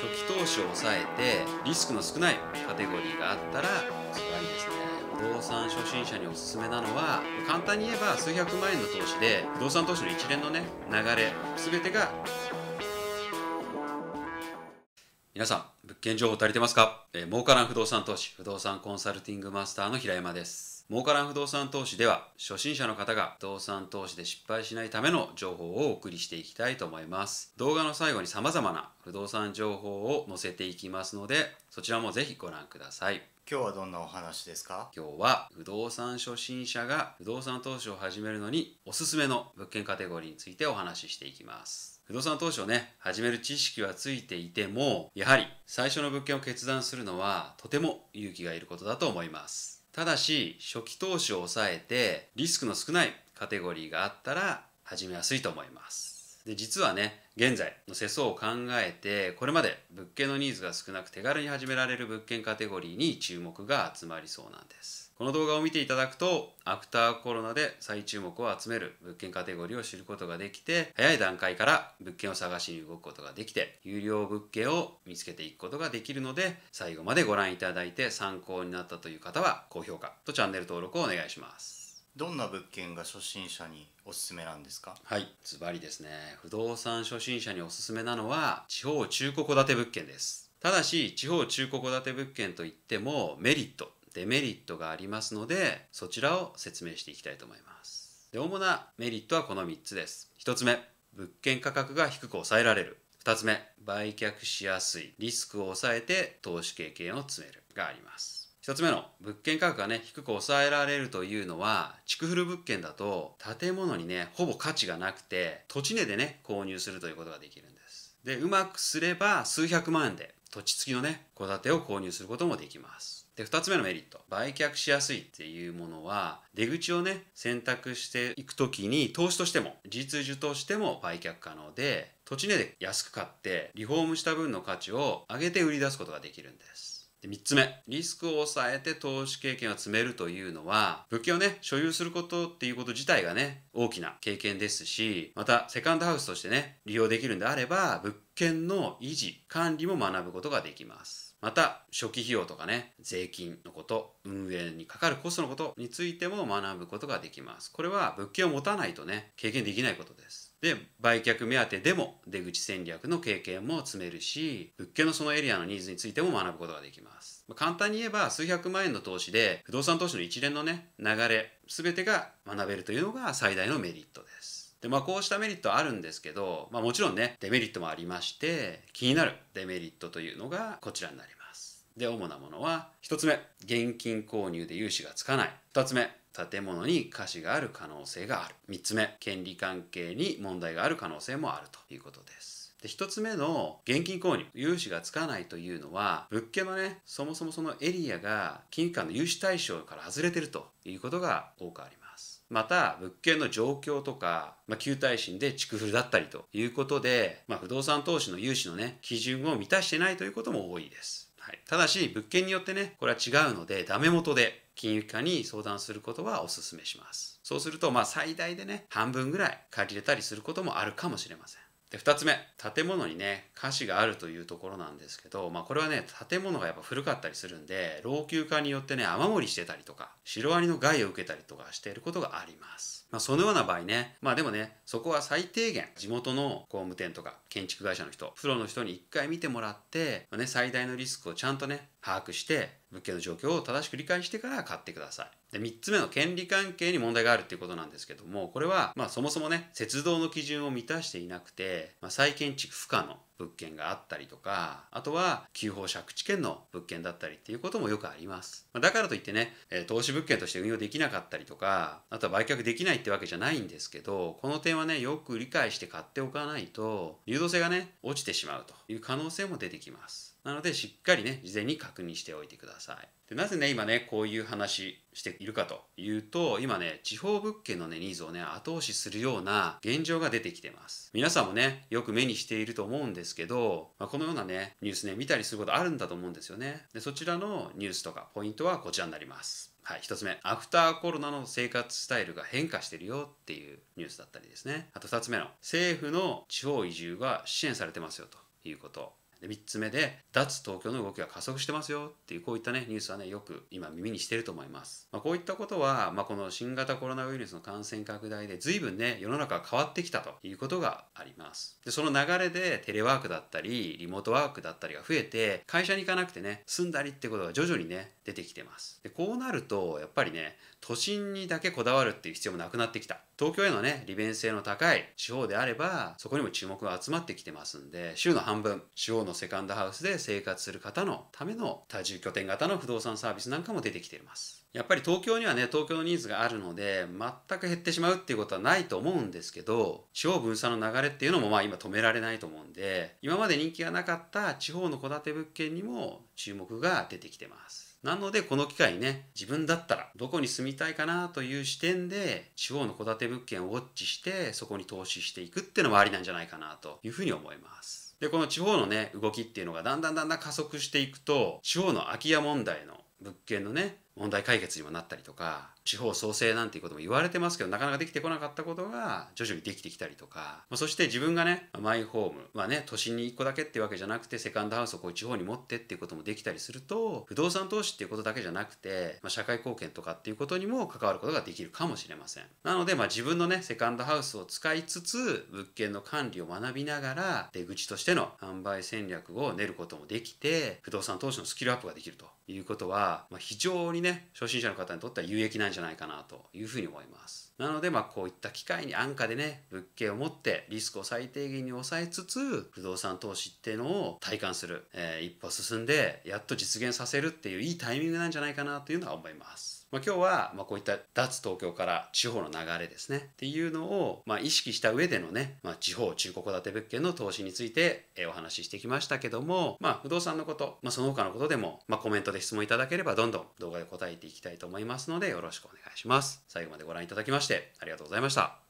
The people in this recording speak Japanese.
初期投資を抑えてリスクの少ないカテゴリーがあったらズバリですね不動産初心者におすすめなのは簡単に言えば数百万円の投資で不動産投資の一連のね流れ全てが皆さん物件情報足りてますか、えー、儲からん不動産投資不動産コンサルティングマスターの平山です儲からん不動産投資では初心者の方が不動産投資で失敗しないための情報をお送りしていきたいと思います動画の最後に様々な不動産情報を載せていきますのでそちらもぜひご覧ください今日はどんなお話ですか今日は不動産初心者が不動産投資を始めるのにおすすめの物件カテゴリーについてお話ししていきます不動産投資をね、始める知識はついていても、やはり最初の物件を決断するのはとても勇気がいることだと思います。ただし初期投資を抑えてリスクの少ないカテゴリーがあったら始めやすいと思いますで実はね現在の世相を考えてこれまで物件のニーズが少なく手軽に始められる物件カテゴリーに注目が集まりそうなんですこの動画を見ていただくとアフターコロナで再注目を集める物件カテゴリーを知ることができて早い段階から物件を探しに動くことができて有料物件を見つけていくことができるので最後までご覧いただいて参考になったという方は高評価とチャンネル登録をお願いしますどんな物件が初心者におすすめなんですかはいズバリですね不動産初心者におすすめなのは地方中古戸建て物件ですただし地方中古戸建て物件といってもメリットデメリットがありますのでそちらを説明していきたいと思いますで主なメリットはこの3つです1つ目物件価格が低く抑えられる2つ目売却しやすいリスクを抑えて投資経験を積めるがあります1つ目の物件価格がね低く抑えられるというのは築古物件だと建物にねほぼ価値がなくて土地値でね購入するということができるんですでうまくすれば数百万円で土地付きのね戸建てを購入することもできますで2つ目のメリット売却しやすいっていうものは出口をね選択していく時に投資としても実需としても売却可能で土地値で安く買ってリフォームした分の価値を上げて売り出すことができるんですで3つ目リスクを抑えて投資経験を積めるというのは物件をね所有することっていうこと自体がね大きな経験ですしまたセカンドハウスとしてね利用できるんであれば物件の維持管理も学ぶことができますまた初期費用とかね税金のこと運営にかかるコストのことについても学ぶことができますこれは物件を持たないとね経験できないことですで売却目当てでも出口戦略の経験も積めるし物件のそのエリアのニーズについても学ぶことができます、まあ、簡単に言えば数百万円の投資で不動産投資の一連のね流れ全てが学べるというのが最大のメリットですでまあこうしたメリットあるんですけど、まあ、もちろんねデメリットもありまして気になるデメリットというのがこちらになりますで主なものは1つ目現金購入で融資がつかない2つ目建物に瑕疵がある可能性がある3つ目権利関係に問題がある可能性もあるということですで、1つ目の現金購入、融資がつかないというのは、物件のね、そもそもそのエリアが金融機関の融資対象から外れてるということが多くあります。また、物件の状況とか、まあ、旧耐震で築古だったりということで、まあ、不動産投資の融資のね、基準を満たしてないということも多いです。はい、ただし、物件によってね、これは違うので、ダメ元で金融機関に相談することはお勧めします。そうすると、まあ最大でね、半分ぐらい借りれたりすることもあるかもしれません。で、2つ目、建物にね、瑕疵があるというところなんですけど、まあこれはね、建物がやっぱ古かったりするんで、老朽化によってね、雨漏りしてたりとか、シロアリの害を受けたりとかしていることがあります。まあそのような場合ね、まあでもね、そこは最低限、地元の工務店とか建築会社の人、プロの人に一回見てもらって、まあ、ね、最大のリスクをちゃんとね、把握して、物件の状況を正しく理解してから買ってください。で3つ目の権利関係に問題があるっていうことなんですけどもこれはまあそもそもね鉄道の基準を満たしていなくて、まあ、再建築不可の物件があったりとかあとは旧法借地権の物件だったりっていうこともよくありますまだからといってねえ投資物件として運用できなかったりとかあとは売却できないってわけじゃないんですけどこの点はねよく理解して買っておかないと流動性がね落ちてしまうという可能性も出てきますなのでしっかりね事前に確認しておいてください。でなぜね今ねこういう話しているかというと今ね地方物件のねニーズをね後押しするような現状が出てきてます皆さんもねよく目にしていると思うんですけど、まあ、このようなねニュースね見たりすることあるんだと思うんですよねでそちらのニュースとかポイントはこちらになりますはい、1つ目、アフターコロナの生活スタイルが変化してるよっていうニュースだったりですね。あと2つ目の、政府の地方移住が支援されてますよということ。で3つ目で脱東京の動きが加速してますよっていうこういったねニュースはねよく今耳にしてると思います、まあ、こういったことは、まあ、この新型コロナウイルスの感染拡大で随分ね世の中が変わってきたということがありますでその流れでテレワークだったりリモートワークだったりが増えて会社に行かなくてね住んだりってことが徐々にね出てきてますでこうなるとやっぱりね都心にだけこだわるっていう必要もなくなってきた東京へのね利便性の高い地方であればそこにも注目が集まってきてますんで週の半分地方ののセカンドハウスで生活する方のための多重拠点型の不動産サービスなんかも出てきています。やっぱり東京にはね、東京のニーズがあるので、全く減ってしまうっていうことはないと思うんですけど、地方分散の流れっていうのもまあ今止められないと思うんで、今まで人気がなかった地方の戸建て物件にも注目が出てきてます。なのでこの機会にね自分だったらどこに住みたいかなという視点で地方の戸建て物件をウォッチしてそこに投資していくっていうのもありなんじゃないかなというふうに思います。で、この地方のね、動きっていうのがだんだんだんだん加速していくと、地方の空き家問題の物件のね、問題解決にもなったりとか地方創生なんていうことも言われてますけどなかなかできてこなかったことが徐々にできてきたりとか、まあ、そして自分がねマイホームはね都心に1個だけっていうわけじゃなくてセカンドハウスをこう地方に持ってっていうこともできたりすると不動産投資っていうことだけじゃなくて、まあ、社会貢献とかっていうことにも関わることができるかもしれませんなのでまあ自分のねセカンドハウスを使いつつ物件の管理を学びながら出口としての販売戦略を練ることもできて不動産投資のスキルアップができるということは、まあ、非常にねね初心者の方にとっては有益なんじゃないかなというふうに思いますなのでまあこういった機会に安価でね物件を持ってリスクを最低限に抑えつつ不動産投資っていうのを体感する、えー、一歩進んでやっと実現させるっていういいタイミングなんじゃないかなというのは思いますまあ、今日はまこういった脱東京から地方の流れですねっていうのをま意識した上でのね、まあ、地方中古戸建て物件の投資についてお話ししてきましたけども、まあ、不動産のこと、まあ、その他のことでも、まコメントで質問いただければどんどん動画で答えていきたいと思いますのでよろしくお願いします。最後までご覧いただきましてありがとうございました。